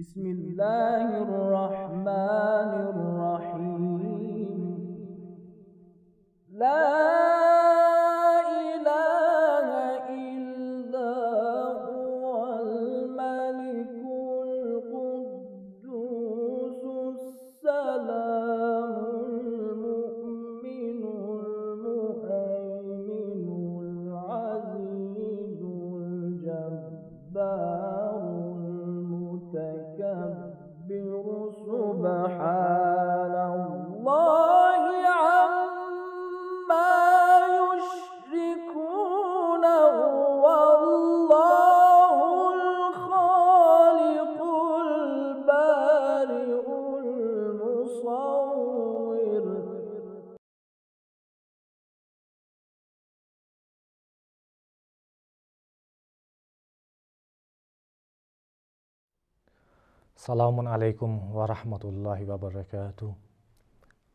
بسم الله الرحمن الرحيم لا السلام عليكم ورحمة الله وبركاته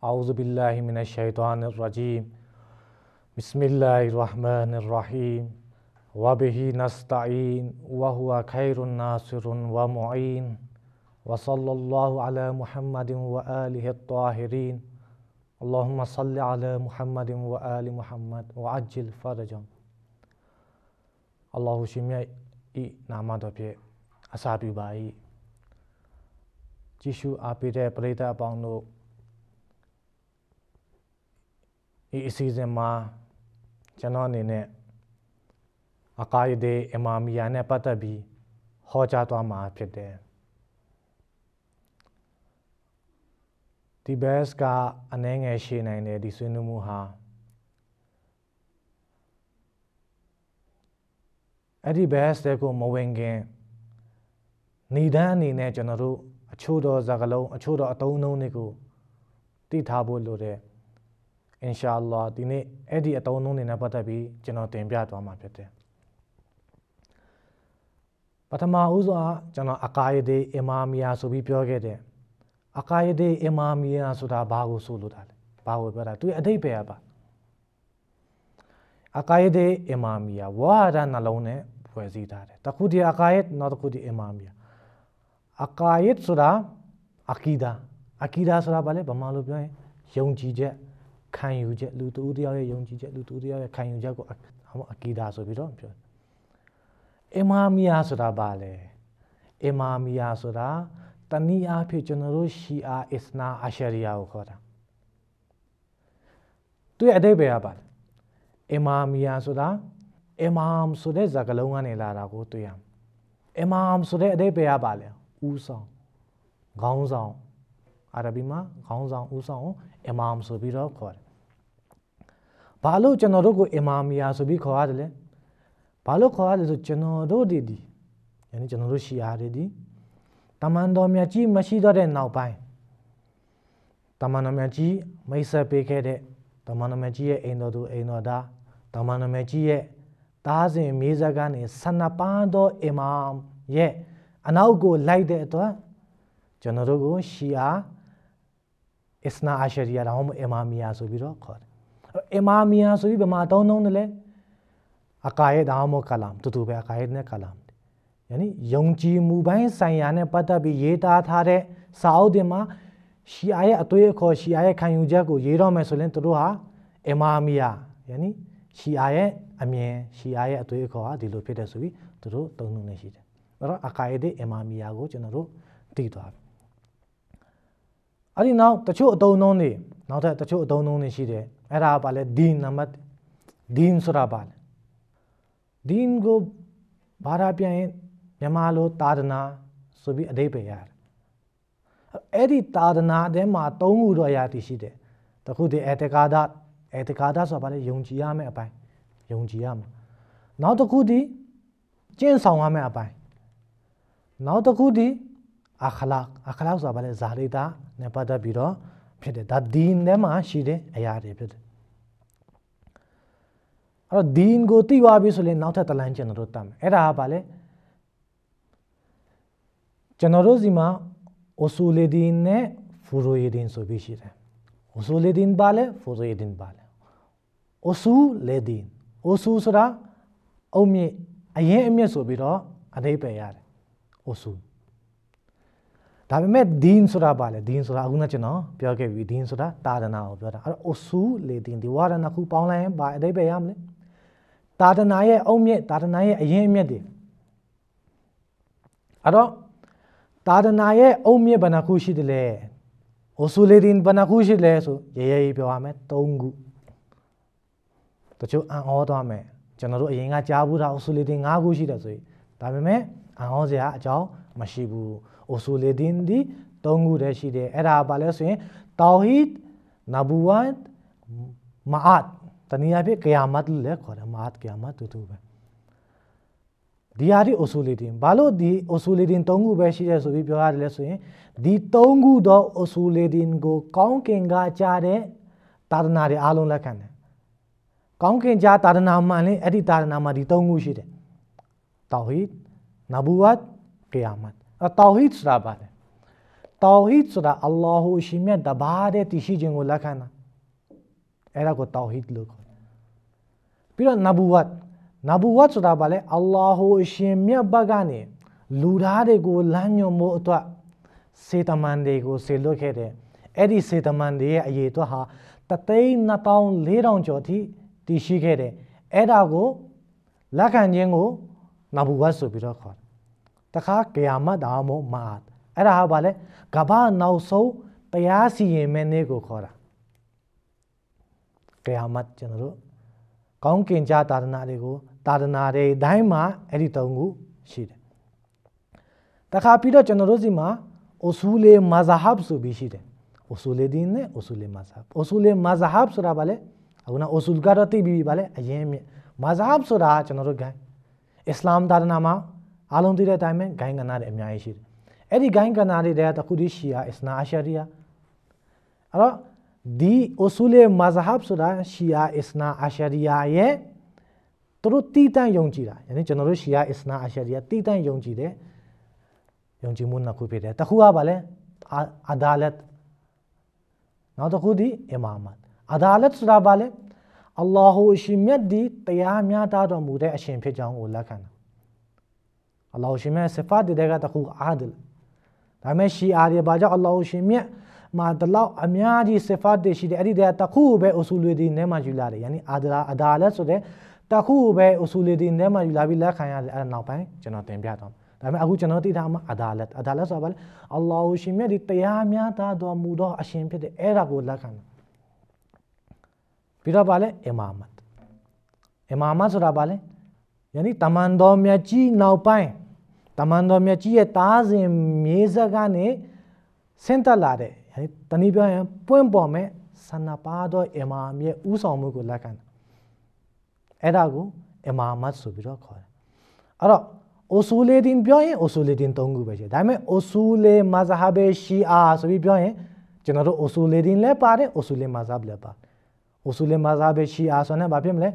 أعوذ بالله من الشيطان الرجيم بسم الله الرحمن الرحيم وبه نستعين وهو خير ناصر ومعين وصلى الله على محمد وآله الطاهرين اللهم صل على محمد وآل محمد وعجل فرجهم الله شميع نعمة بي أصحابي بائي ကြည့်ရှုအားပေးတဲ့ပရိသတ်အပေါင်းတို့ဒီအစီအစဉ်မှာကျွန်တော်အနေနဲ့အကာယဒေအမာမီယာနဲ့ပတ်သက်ပြီးဟောကြားသွားမှာဖြစ်တယ်ဒီဘက်စ်ကအနှဲငယ်ရှည်နိုင်တယ်ဒီဆွေးနွေးမှုဟာအဲ့ဒီဘက်စ်တဲ့ကိုမဝင်ခင်ဏိဒန်းအနေနဲ့ကျွန်တော်တို့အချို့သောစကားလုံးအချို့သောအသုံးအနှုန်းတွေကိုသိထားဖို့လိုတယ်အင်ရှာအလ္လာဒီနေ့အဲ့ဒီအသုံးအနှုန်းတွေနဲ့ပတ်သက်ပြီးကျွန်တော်တင်ပြသွားမှာဖြစ်တယ်ပထမဦးစွာကျွန်တော်အကာယဒေအီမာမီယာဆိုပြီးပြောခဲ့တယ်အကာယဒေအီမာမီယာဆိုတာဘာကိုဆိုလိုတာလဲဘာကိုပြောတာသူအတိတ်ပဲပါအကာယဒေအီမာမီယာဝါဒနှလုံးနဲ့ဖွဲ့စည်းထားတယ်တခုဒီအကာယနောက်တခုဒီအီမာမီယာအကာယစ်ဆိုတာအကီဒါအကီဒါဆိုတာဘာလဲဗမာလိုပြောရင်ယုံကြည်ချက်ခံယူချက်လူတူတယောက်ရဲ့ယုံကြည်ချက်လူတူတယောက်ရဲ့ခံယူချက်ကိုအကီဒါဆိုပြီးတော့ပြောအီမာမီယာဆိုတာဘာလဲအီမာမီယာဆိုတာတနည်းအားဖြင့်ကျွန်တော်တို့ရှီအာအစ္စနာအရှရီယာကိုခေါ်တာသူရဲ့အဓိပ္ပာယ်ကဘာလဲအီမာမီယာဆိုတာအီမမ်ဆိုတဲ့ဇာကလုံးကနေလာတာကိုတွေ့ရမယ်အီမမ်ဆိုတဲ့အဓိပ္ပာယ်ကဘာလဲဦးဆောင်ခေါင်းဆောင်အာရဗီမှာခေါင်းဆောင်ဦးဆောင်ကိုအီမာမ်ဆိုပြီးတော့ခေါ်တယ်။ဘာလို့ကျွန်တော်တို့ကိုအီမာမီယာဆိုပြီးခေါ်ရတယ်လဲ။ဘာလို့ခေါ်ရလဲဆိုကျွန်တော်တို့ဒီဒီယနေ့ကျွန်တော်တို့ရှီအာတွေဒီတမန်တော်မြတ်ကြီးမရှိတော့တဲ့နောက်ပိုင်းတမန်တော်မြတ်ကြီးမိတ်ဆက်ပေးခဲ့တဲ့တမန်တော်မြတ်ကြီးရဲ့အိမ်တော်သူအိမ်တော်သားတမန်တော်မြတ်ကြီးရဲ့တားစဉ်မြေးစကားနဲ့ဆန္ဒပန်းသောအီမာမ်ရဲ့အနောက်ကိုလိုက်တဲ့အတွက်ကျွန်တော်တို့ကိုရှီအာအစ္စနာအာရှရီယာဒါမှမဟုတ်အီမာမီယာဆိုပြီးတော့ခေါ်တယ်အီမာမီယာဆိုပြီးဗမာတုံးတုံးတယ်လေအကာယဒါမှမဟုတ်ကလမ်တူတူပဲအကာယနဲ့ကလမ်ယနေ့ယုံကြည်မှုပိုင်းဆိုင်ရာနဲ့ပတ်သက်ပြီးရေးသားထားတဲ့စာအုပ်တွေမှာရှီအာရဲ့အသွေးအခေါ်ရှီအာရဲ့ခံယူချက်ကိုရေးတော့မယ်ဆိုရင်တို့ဟာအီမာမီယာယနေ့ရှီအာရဲ့အမြင်ရှီအာရဲ့အသွေးအခေါ်ဟာဒီလိုဖြစ်တယ်ဆိုပြီးတို့တုံ့နှုံနေရှိတယ်အဲ့တော့အကာအဒီအီမာမီယာကိုကျွန်တော်တို့တည်သွားပြီအဲ့ဒီနောက်တချို့အတုံးနှုံးတွေနောက်ထပ်တချို့အတုံးနှုံးတွေရှိတယ်အဲ့ဒါကပါလဲဒီနမတ်ဒီန်ဆိုတာပါလဲဒီန်ကိုဘာသာပြန်ရင်မြန်မာလိုသာသနာဆိုပြီးအဓိပ္ပာယ်ရတယ်အဲ့ဒီသာသနာထဲမှာသုံးခုတော့အရာတည်ရှိတယ်တခုတည်းအတကာဒအတကာဒဆိုတာဘာလဲယုံကြည်ရမယ့်အပိုင်းယုံကြည်ရမှာနောက်တစ်ခုဒီကျင့်ဆောင်ရမယ့်အပိုင်းနောက်တစ်ခုဒီအခလာအခလာဆိုတာဗာလဲဇာရီတာနဲ့ပတ်သက်ပြီးတော့ဖြစ်တယ်ဒါဒီန်ထဲမှာရှိတဲ့အရာတွေဖြစ်တယ်အဲ့တော့ဒီန်ကိုသိသွားပြီဆိုရင်နောက်ထပ်တလန်ကျွန်တော်တို့တတ်မယ်အဲ့ဒါကဗာလဲကျွန်တော်တို့စီမှာအိုဆူလီဒီန်နဲ့ဖူရိုယီဒီန်ဆိုပြီးရှိတယ်အိုဆူလီဒီန်ဗာလဲဖူရိုယီဒီန်ဗာလဲအိုဆူလီဒီန်အိုဆူဆိုတာအုံမြင့်အရင်အမြင့်ဆိုပြီးတော့အဓိပ္ပာယ်ရတယ်အဆူဒါပေမဲ့ဒင်းဆိုတာပါလေဒင်းဆိုတာအခုနကျွန်တော်ပြောခဲ့ပြီဒင်းဆိုတာတာဒနာကိုပြောတာအဲ့တော့အဆူလေဒင်းဒီဝါဒနာခုပေါင်းလိုက်ရင်ဘာအတိပ္ပယ်ရမလဲတာဒနာရဲ့အုံမြင့်တာဒနာရဲ့အရင်အမြင့်တွေအဲ့တော့တာဒနာရဲ့အုံမြင့်ဘဏ္ဍခုရှိတယ်လေအိုဆူလေဒင်းဘဏ္ဍခုရှိတယ်လေဆိုရရရပြောရမယ်၃ခုတချို့အံ့ဩသွားမယ်ကျွန်တော်တို့အရင်ကကြားဘူးတာအိုဆူလေဒင်း၅ခုရှိတယ်ဆိုရင်ဒါပေမဲ့အံ့ဩစရာအကြောင်းမရှိဘူး။အိုဆိုလီဒင်ဒီ၃ခုတည်းရှိတယ်။အဲ့ဒါဘာလဲဆိုရင်တာဟီဒ်နဘူဝတ်မာအတ်တနည်းအားဖြင့်ကယာမတ်လည်းခေါ်တယ်မာအတ်ကယာမတ်တူတူပဲ။ဒီဟာဒီအိုဆိုလီဒင်ဘာလို့ဒီအိုဆိုလီဒင်၃ခုပဲရှိတယ်ဆိုပြီးပြောရတယ်လဲဆိုရင်ဒီ၃ခုသောအိုဆိုလီဒင်ကိုကောင်းကင်ကကြားတဲ့သာသနာတွေအားလုံးလက်ခံတယ်။ကောင်းကင်ကြားသာသနာမှန်လင်းအဲ့ဒီသာသနာမှာဒီ၃ခုရှိတယ်။တာဟီဒ် Nabuvat kıyamet. E, tavhid sıra bari. Tavhid sıra Allah'u işime de bari tişi cengu lakana. Era ko tavhid luk. Bir o nabuvat. Nabuvat sıra bari Allah'u işime bagani. Lurare go lanyo mo atwa. Seta mande go selo kere. Eri seta mande ye aye to ha. တသိန်း2400ကျော်အထိတည်ရှိခဲ့တယ်။အဲ့ဒါကိုလက်ခံခြင်းကိုနဘူဝတ်ဆိုပြီးတော့ခေါ်တယ်တခါကယာမတ်အာမောမာတ်အဲ့ဒါဟာဗာလဲကဘာနောက်ဆုံးတရားစီရင်မဲ့နေ့ကိုခေါ်တာကယာမတ်ကျွန်တော်တို့ကောင်းကင်ကြားတာဒနာတွေကိုတာဒနာတွေအတိုင်းမှာအဲ့ဒီသုံးခုရှိတယ်တခါပြီးတော့ကျွန်တော်တို့စီမှာအူဆူလေမာဇဟပ်ဆိုပြီးရှိတယ်အူဆူလေဒီန်နဲ့အူဆူလေမာဇဟပ်အူဆူလေမာဇဟပ်ဆိုတာဗာလဲအခုနအူဆူလ်ကတော့သိပြီးပြီဗာလဲအရင်မြင့်မာဇဟပ်ဆိုတာကျွန်တော်တို့ gain အစ္စလာမ်သာသနာမှာအားလုံးသိတဲ့အတိုင်းပဲဂိုင်းကဏ္ဍတွေအများကြီးရှိတယ်။အဲ့ဒီဂိုင်းကဏ္ဍတွေတဲ့တခုတည်းရှီယာအစ္စနာအရှာရီယာအဲ့တော့ဒီအူဆူလ်မဇဟဘ်ဆိုတာရှီယာအစ္စနာအရှာရီယာရဲ့သူတို့တီးတန့်ယုံကြည်တာယနေ့ကျွန်တော်တို့ရှီယာအစ္စနာအရှာရီယာတီးတန့်ယုံကြည်တယ်ယုံကြည်မှုနှစ်ခုဖြစ်တယ်။တခုကဘာလဲအဒါလတ်နောက်တစ်ခုဒီအီမာမတ်အဒါလတ်ဆိုတာဘာလဲအလ္လာဟူအရှင်မြတ်ဒီတရားများတာတော်မူတဲ့အရှင်ဖြစ်ကြောင်းကိုလက်ခံတာအလ္လာဟူရှင်မြတ်စဖတ်တဲ့ကတခုအာဒလ်ဒါမဲ့ရှီအာတွေဘာကြောင့်အလ္လာဟူရှင်မြတ်မာတလောက်အများကြီးစဖတ်တွေရှိတယ်အဲ့ဒီတဲ့တခုပဲအဆူလီဒီနဲ့မှယူလာတယ်ယ ानी အာဒလာအဒါလက်ဆိုတဲ့တခုပဲအဆူလီဒီနဲ့မှယူလာပြီးလက်ခံရတယ်အဲ့ဒါနောက်ပိုင်းကျွန်တော်သင်ပြတော့ဒါပေမဲ့အခုကျွန်တော်သိထားမှာအဒါလက်အဒါလက်ဆိုတာဘာလဲအလ္လာဟူရှင်မြတ်ဒီတရားများတာတော်မူသောအရှင်ဖြစ်တယ်အဲ့ဒါကိုလက်ခံတယ်ပြီးတော့ဗာလဲအီမာမတ်အီမာမတ်ဆိုတာဗာလဲယနေ့တမန်တော်မြတ်ကြီးနောက်ပိုင်းတမန်တော်မြတ်ကြီးရဲ့တားစဉ်မြေးဆက်ကနေဆင့်တက်လာတဲ့ယနေ့တနည်းပြောရင်ပွင့်ပေါ်မဲ့ဆန္ဒပါတော့အီမာမရဲ့ဥဆောင်မှုကိုလက်ခံတာအဲ့ဒါကိုအီမာမတ်ဆိုပြီးတော့ခေါ်တယ်အဲ့တော့အိုဆူလေဒင်ပြောရင်အိုဆူလေဒင်၃ခုပဲရှိတယ်ဒါပေမဲ့အိုဆူလေမဇဟဘေရှီအာဆိုပြီးပြောရင်ကျွန်တော်တို့အိုဆူလေဒင်လည်းပါတယ်အိုဆူလေမဇဟဘလည်းပါတယ်ဟိုဆူလင်မာဇာဘေရှီအာဆိုတဲ့ဘာဖြစ်မလဲ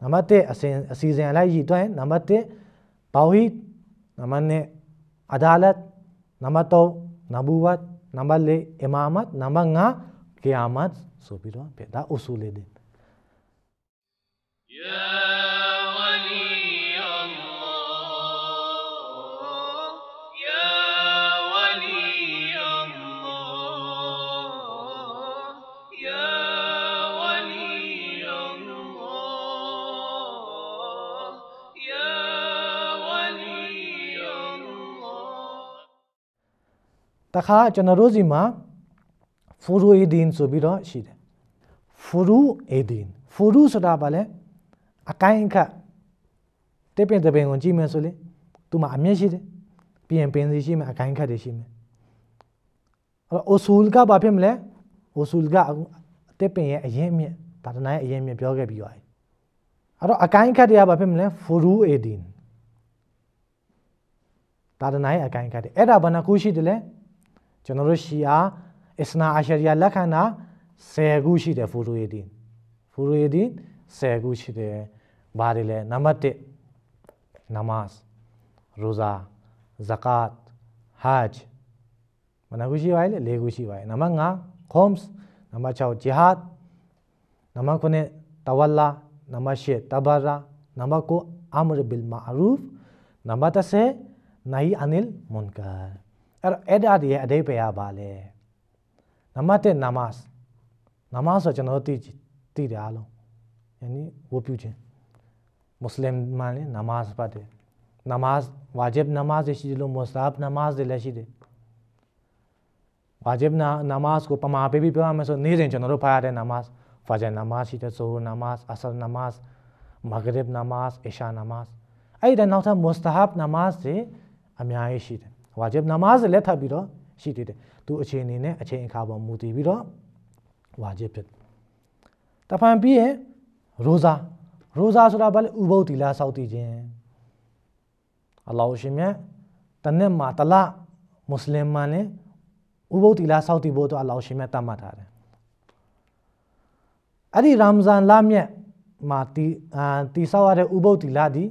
နံပါတ်1အစဉ်အစီအစဉ်လိုက်ရည်တွင်းနံပါတ်1ဘောဟီနံပါတ်2အဒါလတ်နံပါတ်3နဘူဝတ်နံပါတ်4အီမာမတ်နံပါတ်5ကီယာမတ်ဆိုပြီးတော့ဒါအဆူလေဒင် Yeah. တခါကျွန်တော်တို့စီမှာဖူရူအီဒင်ဆိုပြီးတော့ရှိတယ်ဖူရူအီဒင်ဖူရူဆိုတာဘာလဲအကိုင်းခတ်တပင်တပင်ကိုကြည့်မယ်ဆိုလေသူမှာအမျက်ရှိတယ်ပြီးရင်ပင်စီရှိမယ်အကိုင်းခတ်တွေရှိမယ်အဲ့တော့အဆူလ်ကဘာဖြစ်မလဲအဆူလ်ကတပင်ရဲ့အရင်မြင့်ဗာဒနာရဲ့အရင်မြင့်ပြောခဲ့ပြီးသွားပြီအဲ့တော့အကိုင်းခတ်တွေကဘာဖြစ်မလဲဖူရူအီဒင်ဗာဒနာရဲ့အကိုင်းခတ်တွေအဲ့ဒါဘာနှခုရှိတယ်လဲ Generell Schia Isna Ashariya Lakana Segushide Furuedin. Furuedin Segushide Barile Namate Namaz Roza Zakat Hajj Managushi Waile Legushi Waile Namanga Homs Namachao Jihad Namakone Tawalla Namashe Tabara Namako Amr Bil Ma'ruf Namata Se Nahi Anil Munkar အဲ့အဲ့ဒါဒီရအဓိပ္ပာယ်ပါလေနမတ်တဲ့နမတ်နမတ်ဆိုကျွန်တော်တို့သိသိတယ်အားလုံးယနေ့ဝတ်ပြုခြင်းမွတ်စလင်မာလေနမတ်ပါတယ်နမတ်ဝါဂျ်နမတ်ရှိတယ်လို့မွတ်စလပ်နမတ်တွေလည်းရှိတယ်ဝါဂျ်နာနမတ်ကိုပမာပေးပြီးပြောရမယ်ဆိုနေ့စဉ်ကျွန်တော်တို့ဖားရတဲ့နမတ်ဖာဂျန်နမတ်ရှိတဲ့ဆိုနမတ်အဆလ်နမတ်မဂရစ်နမတ်အရှာနမတ်အဲ့ဒါနောက်ထပ်မွတ်စလပ်နမတ်တွေအများကြီးရှိတယ်ဝါဂျစ်နမားစ်လည်းထပ်ပြီးတော့ရှိသေးတယ်သူအချိန်အနေနဲ့အချိန်အခါပေါ်မူတည်ပြီးတော့ဝါဂျစ်ဖြစ်တဖန်ပြီးရင်ရိုဇာရိုဇာဆိုတာဘာလဲဥပုပ်တီလာစောက်တည်ခြင်းအလ္လာဟ်ရှင်မြတ်တနက်မှာတလမွတ်စလင်မှန်လည်းဥပုပ်တီလာစောက်တည်ဖို့တော့အလ္လာဟ်ရှင်မြတ်တတ်မှတ်ထားတယ်အဲ့ဒီရမ်ဇန်လမြတ်မှာတီအာတီဆောက်ရတဲ့ဥပုပ်တီလာဒီ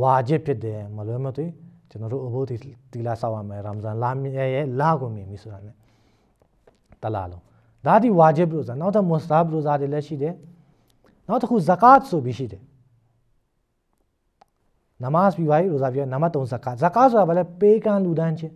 ဝါဂျစ်ဖြစ်တယ်မလွဲမသွေးကျွန်တော်တို့အဘိုးဒီတီလာဆောက်ရမယ်ရမဇန်လာမြဲရဲ့လာကိုမြင်ပြီဆိုတာနဲ့တလားလုံးဒါဒီဝါဂျစ်ဘရိုဇာနောက်ထပ်မွတ်စတာဘရိုဇာတွေလည်းရှိတယ်နောက်တစ်ခုဇကာတ်ဆိုပြီးရှိတယ်နမတ်ပြီးပါပြီရိုဇာပြောနမတ်3ဇကာတ်ဇကာတ်ဆိုတာဘာလဲပေးကမ်းလူဒန်းခြင်း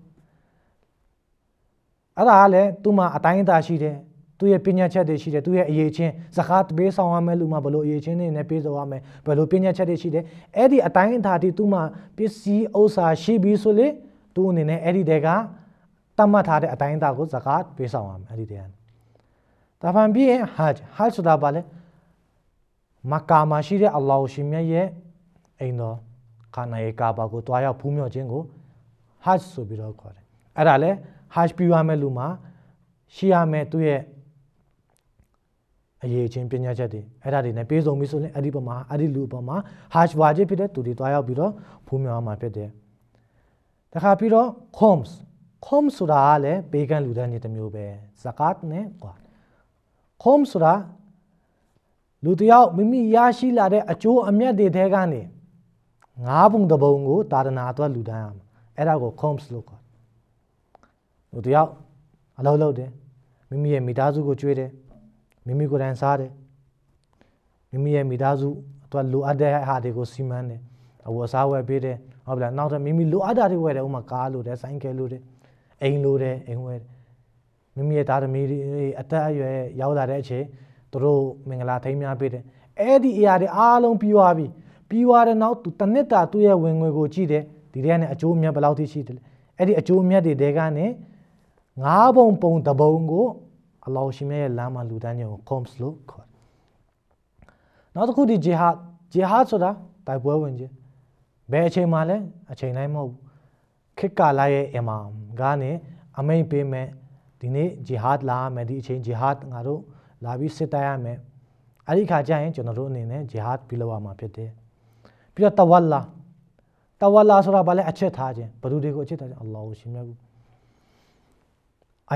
အဲ့ဒါကလည်းသူ့မှာအတိုင်းအတာရှိတယ်သူရဲ့ပညာချက်တွေရှိတယ်သူရဲ့အရေးချင်းစကားပေးဆောင်ရမယ်လူမှဘလို့အရေးချင်းတွေနဲ့ပေးဆောင်ရမယ်ဘလို့ပညာချက်တွေရှိတယ်အဲ့ဒီအတိုင်းအတာတိသူမှပစ္စည်းဥစ္စာရှိပြီဆိုလေသူအနေနဲ့အဲ့ဒီတဲကတတ်မှတ်ထားတဲ့အတိုင်းအတာကိုစကားပေးဆောင်ရမယ်အဲ့ဒီတဲကဒါဖန်ပြီးရင်ဟတ်ဟတ်ဆိုတာဘာလဲမက္ကာမှာရှိတဲ့အလ္လာဟ်ရှင်မြတ်ရဲ့အိမ်တော်ခါနာရဲ့ကာဘာကိုတွားရောက်ဖူးမြော်ခြင်းကိုဟတ်ဆိုပြီးတော့ခေါ်တယ်အဲ့ဒါလဲဟတ်ပြရမယ်လူမှာရှိရမယ်သူရဲ့အရေးချင်းပညာချက်တွေအဲ့ဒါတွေနဲ့ပြေဆုံးပြီဆိုရင်အဲ့ဒီပုံမှာအဲ့ဒီလူပုံမှာ hash wajib ဖြစ်တဲ့သူတွေတွားရောက်ပြီးတော့ဖူးမြောင်းမှာဖြစ်တယ်တခါပြီးတော့ khoms khoms ဆိုတာကလည်းဘေးကန်းလူဒန်းကြီးတစ်မျိုးပဲဇကာတ်နဲ့ကွာ khoms ဆိုတာလူတယောက်မိမိရရှိလာတဲ့အကျိုးအမြတ်တွေထဲကနေငါးပုံတစ်ပုံကိုတာဒနာအတွက်လူဒန်းရမှာအဲ့ဒါကို khoms လို့ခေါ်လူတယောက်အလုပ်လုပ်တယ်မိမိရဲ့မိသားစုကိုကျွေးတယ်မိမိကိုယ်တိုင်စားတယ်မိမိရဲ့မိသားစုအတွက်လိုအပ်တဲ့ဟာတွေကိုစီမံတယ်အဝတ်အစားဝယ်ပေးတယ်ဟုတ်ပြီလားနောက်တော့မိမိလိုအပ်တာတွေဝယ်တယ်ဥမာကားလိုတယ်ဆိုင်ကယ်လိုတယ်အိမ်လိုတယ်အိမ်ဝယ်တယ်မိမိရဲ့သားသမီးတွေအသက်အရွယ်ရောက်လာတဲ့အချိန်သူတို့မင်္ဂလာထိမ်းများပေးတယ်အဲ့ဒီအရာတွေအားလုံးပြီးသွားပြီပြီးသွားတဲ့နောက်သူတနစ်တာသူ့ရဲ့ဝင်ငွေကိုကြည့်တယ်ဒီထဲကနေအကျိုးအမြတ်ဘယ်လောက်ထိရှိတယ်လဲအဲ့ဒီအကျိုးအမြတ်တွေတဲကနေငါးပုံပုံတပုံကိုအလောင်းရှင်မြတ်ရဲ့လမ်းမှာလူတန်းခြင်းကို combs လို့ခေါ်တယ်။နောက်တစ်ခုဒီ jihad jihad ဆိုတာတိုက်ပွဲဝင်ခြင်းဘယ်အချိန်မှလဲအချိန်တိုင်းမဟုတ်ဘူးခေတ်ကာလရဲ့အမှန်ကနေအမိန်ပေးမယ်ဒီနေ့ jihad လာမယ်ဒီအချိန် jihad ငါတို့လာပြီးစစ်တိုက်ရမယ်အဲ့ဒီခါကျရင်ကျွန်တော်တို့အနေနဲ့ jihad ပြုလုပ်ရမှာဖြစ်တယ်ပြီးတော့တဝလာတဝလာဆိုတာဘာလဲအချက်ထားခြင်းဘယ်သူတွေကိုအချက်ထားခြင်းအလ္လာဟ်ရှင်မြတ်ဘူး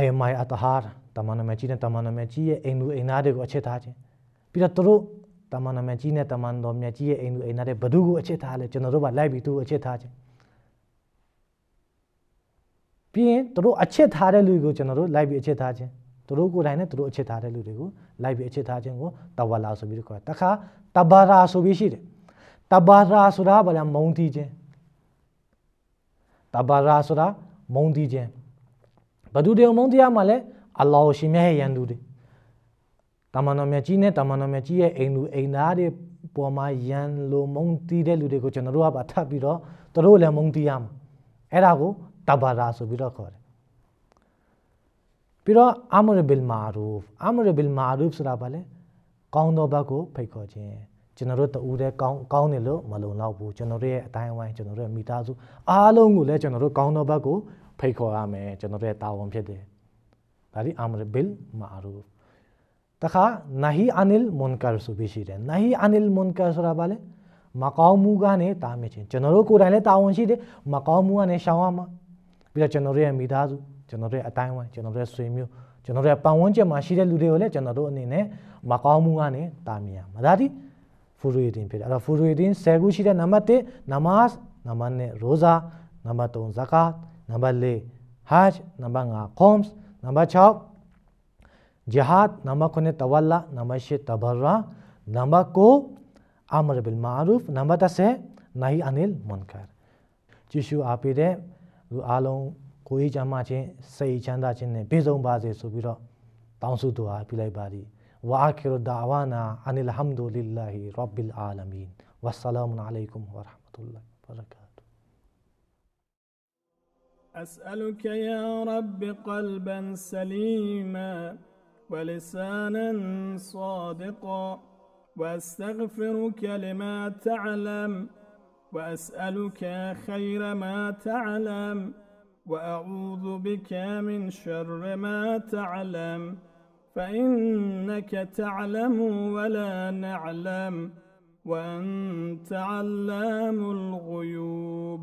I am my atahar တာမန်နာမည်ကြီးနဲ့တာမန်နာမည်ကြီးရဲ့အိမ်သူအိမ်သားတွေကိုအချစ်ထားခြင်းပြီးတော့သူတို့တာမန်နာမည်ကြီးနဲ့တာမန်တော်မြတ်ကြီးရဲ့အိမ်သူအိမ်သားတွေဘ누구ကိုအချစ်ထားလဲကျွန်တော်တို့ကလိုက်ပြီးသူ့ကိုအချစ်ထားခြင်းပြီးရင်သူတို့အချစ်ထားတဲ့လူကိုကျွန်တော်တို့လိုက်ပြီးအချစ်ထားခြင်းသူတို့ကိုယ်တိုင်နဲ့သူတို့အချစ်ထားတဲ့လူတွေကိုလိုက်ပြီးအချစ်ထားခြင်းကိုတဝါလာဆိုပြီးခေါ်တယ်တခါတဘာရာဆိုပြီးရှိတယ်တဘာရာဆိုတာဘာလဲမုံတီးခြင်းတဘာရာဆိုတာမုံတီးခြင်းဘသူတွေမုံတီးရမှာလဲအလ္လာဟ်ရှင်မြတ်ရဲ့ယန္တူတွေတာမန်တော်မြတ်ကြီးနဲ့တာမန်တော်မြတ်ကြီးရဲ့အိမ်သူအိမ်သားတွေပေါ်မှာယန်လိုမုံတီးတဲ့လူတွေကိုကျွန်တော်တို့ကပါထပ်ပြီးတော့သူတို့လည်းမုံတီးရမှာအဲ့ဒါကိုတဘာရာဆိုပြီးတော့ခေါ်တယ်ပြီးတော့အမရဘီလ်မာရူဖ်အမရဘီလ်မာရူဖ်ဆိုတာဘာလဲကောင်းသောဘက်ကိုဖိတ်ခေါ်ခြင်းကျွန်တော်တို့တူတဲ့ကောင်းကောင်းတယ်လို့မလုံလောက်ဘူးကျွန်တော်တို့ရဲ့အတိုင်းအဝိုင်းကျွန်တော်တို့ရဲ့မိသားစုအားလုံးကိုလည်းကျွန်တော်တို့ကောင်းသောဘက်ကိုဖိတ်ခေါ်ရမယ်ကျွန်တော်တို့ရဲ့တာဝန်ဖြစ်တယ်ဒါဒီ amr bil ma'ruf တခါ nahi anil munkar ဆိုပြီးရှိတယ် nahi anil munkar ဆိုတာဘာလဲမကောင်းမှုကနေတားမြစ်ခြင်းကျွန်တော်တို့ကိုယ်တိုင်လည်းတာဝန်ရှိတယ်မကောင်းမှုကနေရှောင်ရမှာပြီးတော့ကျွန်တော်တို့ရဲ့မိသားစုကျွန်တော်တို့ရဲ့အတိုင်းဝိုင်းကျွန်တော်တို့ရဲ့ဆွေမျိုးကျွန်တော်တို့ရဲ့ပတ်ဝန်းကျင်မှာရှိတဲ့လူတွေကိုလည်းကျွန်တော်တို့အနေနဲ့မကောင်းမှုကနေတားမြစ်ရမှာဒါဒီဖူရီဒင်ဖြစ်တယ်အဲ့တော့ဖူရီဒင်10ခုရှိတဲ့နံပါတ်1နမတ်နံပါတ်2ရိုဇာနံပါတ်3ဇကာတ်နံပါတ်4ဟတ်နံပါတ်5ကောမ်စ် Number 12. Jihad. Number kone tawalla. Number she tabarra. Number ko amr bil ma'ruf. Number tase nahi anil munkar. Jishu apide lu along sai chanda ne su ကိုယ်ချမ်းမချင်းစိတ်ချမ်းသာခြင်းနဲ့ပြည့်စုံပါစေဆိုပြီးတော့တောင်းဆုတူအားပြုလိုက်ပါသည် واخر دعوانا ان الحمد لله رب العالمين والسلام عليكم ورحمه الله وبركاته أسألك يا رب قلبا سليما ولسانا صادقا وأستغفرك لما تعلم وأسألك خير ما تعلم وأعوذ بك من شر ما تعلم فإنك تعلم ولا نعلم وأنت علام الغيوب